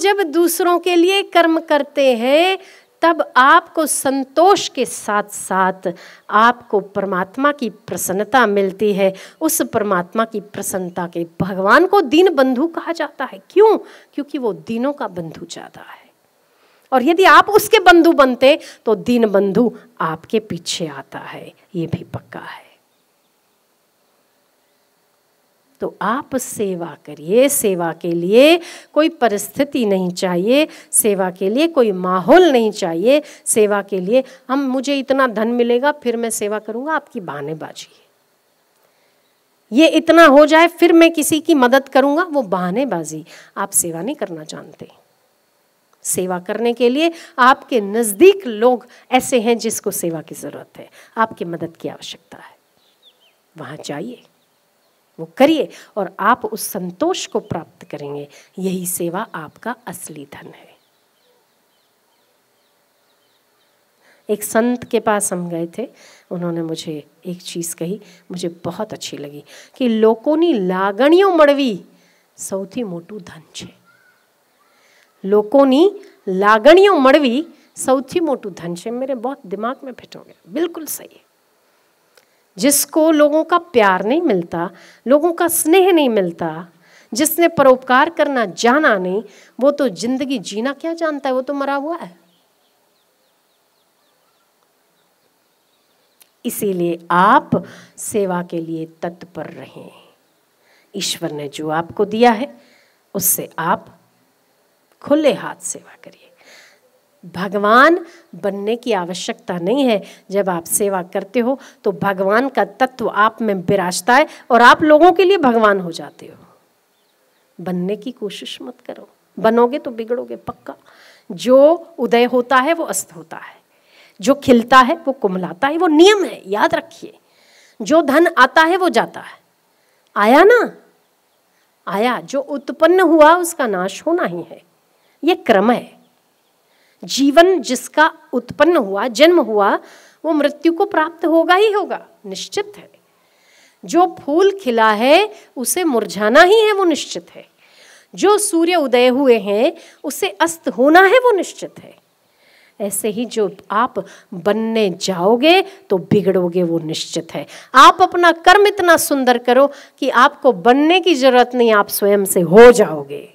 जब दूसरों के लिए कर्म करते हैं तब आपको संतोष के साथ साथ आपको परमात्मा की प्रसन्नता मिलती है उस परमात्मा की प्रसन्नता के भगवान को दीन बंधु कहा जाता है क्यों क्योंकि वो दीनों का बंधु ज्यादा है और यदि आप उसके बंधु बनते तो दीन बंधु आपके पीछे आता है ये भी पक्का है तो आप सेवा करिए सेवा के लिए कोई परिस्थिति नहीं चाहिए सेवा के लिए कोई माहौल नहीं चाहिए सेवा के लिए हम मुझे इतना धन मिलेगा फिर मैं सेवा करूंगा आपकी बहाने बाजी ये इतना हो जाए फिर मैं किसी की मदद करूंगा वो बहाने बाजी आप सेवा नहीं करना जानते सेवा करने के लिए आपके नज़दीक लोग ऐसे हैं जिसको सेवा की ज़रूरत है आपकी मदद की आवश्यकता है वहां जाइए वो करिए और आप उस संतोष को प्राप्त करेंगे यही सेवा आपका असली धन है एक संत के पास हम गए थे उन्होंने मुझे एक चीज़ कही मुझे बहुत अच्छी लगी कि લોકોની લાગણીઓ मोटू धन મોટું लोगों છે लागणियों मड़वी सौथी मोटू धन छे मेरे बहुत दिमाग में फिट हो गया बिल्कुल सही है जिसको लोगों का प्यार नहीं मिलता लोगों का स्नेह नहीं मिलता जिसने परोपकार करना जाना नहीं वो तो जिंदगी जीना क्या जानता है वो तो मरा हुआ है इसीलिए आप सेवा के लिए तत्पर रहें ईश्वर ने जो आपको दिया है उससे आप खुले हाथ सेवा करिए भगवान बनने की आवश्यकता नहीं है जब आप सेवा करते हो तो भगवान का तत्व आप में विराजता है और आप लोगों के लिए भगवान हो जाते हो बनने की कोशिश मत करो बनोगे तो बिगड़ोगे पक्का जो उदय होता है वो अस्त होता है जो खिलता है वो कुमलाता है वो नियम है याद रखिए जो धन आता है वो जाता है आया ना आया जो उत्पन्न हुआ उसका नाश होना ही है ये क्रम है जीवन जिसका उत्पन्न हुआ जन्म हुआ वो मृत्यु को प्राप्त होगा ही होगा निश्चित है जो फूल खिला है उसे मुरझाना ही है वो निश्चित है जो सूर्य उदय हुए हैं उसे अस्त होना है वो निश्चित है ऐसे ही जो आप बनने जाओगे तो बिगड़ोगे वो निश्चित है आप अपना कर्म इतना सुंदर करो कि आपको बनने की जरूरत नहीं आप स्वयं से हो जाओगे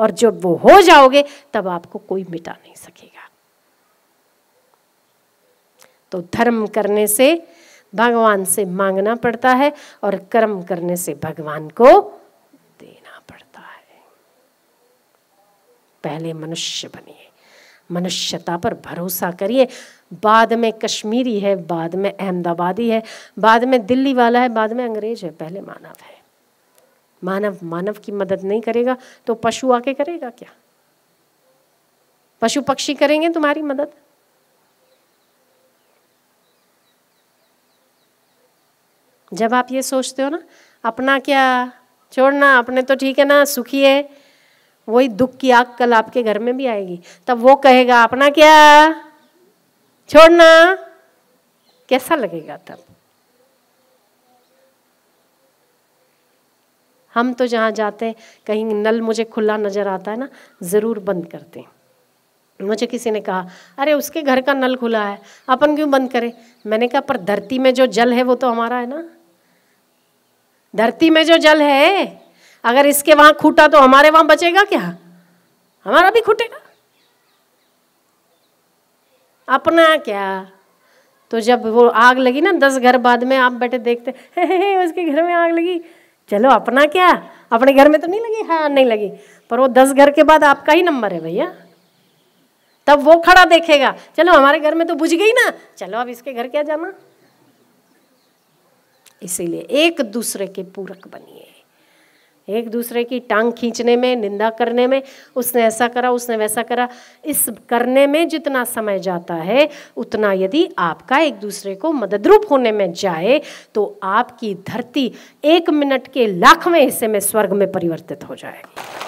और जब वो हो जाओगे तब आपको कोई मिटा नहीं सकेगा तो धर्म करने से भगवान से मांगना पड़ता है और कर्म करने से भगवान को देना पड़ता है पहले मनुष्य बनिए मनुष्यता पर भरोसा करिए बाद में कश्मीरी है बाद में अहमदाबादी है बाद में दिल्ली वाला है बाद में अंग्रेज है पहले मानव है मानव मानव की मदद नहीं करेगा तो पशु आके करेगा क्या पशु पक्षी करेंगे तुम्हारी मदद जब आप ये सोचते हो ना अपना क्या छोड़ना अपने तो ठीक है ना सुखी है वही दुख की आग कल आपके घर में भी आएगी तब वो कहेगा अपना क्या छोड़ना कैसा लगेगा तब हम तो जहाँ जाते हैं कहीं नल मुझे खुला नज़र आता है ना ज़रूर बंद करते हैं मुझे किसी ने कहा अरे उसके घर का नल खुला है अपन क्यों बंद करें मैंने कहा पर धरती में जो जल है वो तो हमारा है ना धरती में जो जल है अगर इसके वहाँ खूटा तो हमारे वहाँ बचेगा क्या हमारा भी खूटेगा अपना क्या तो जब वो आग लगी ना दस घर बाद में आप बैठे देखते हे, हे, हे, उसके घर में आग लगी चलो अपना क्या अपने घर में तो नहीं लगी हाँ नहीं लगी पर वो दस घर के बाद आपका ही नंबर है भैया तब वो खड़ा देखेगा चलो हमारे घर में तो बुझ गई ना चलो अब इसके घर क्या जाना इसीलिए एक दूसरे के पूरक बनिए एक दूसरे की टांग खींचने में निंदा करने में उसने ऐसा करा उसने वैसा करा इस करने में जितना समय जाता है उतना यदि आपका एक दूसरे को मददरूप होने में जाए तो आपकी धरती एक मिनट के लाखवें हिस्से में स्वर्ग में परिवर्तित हो जाएगी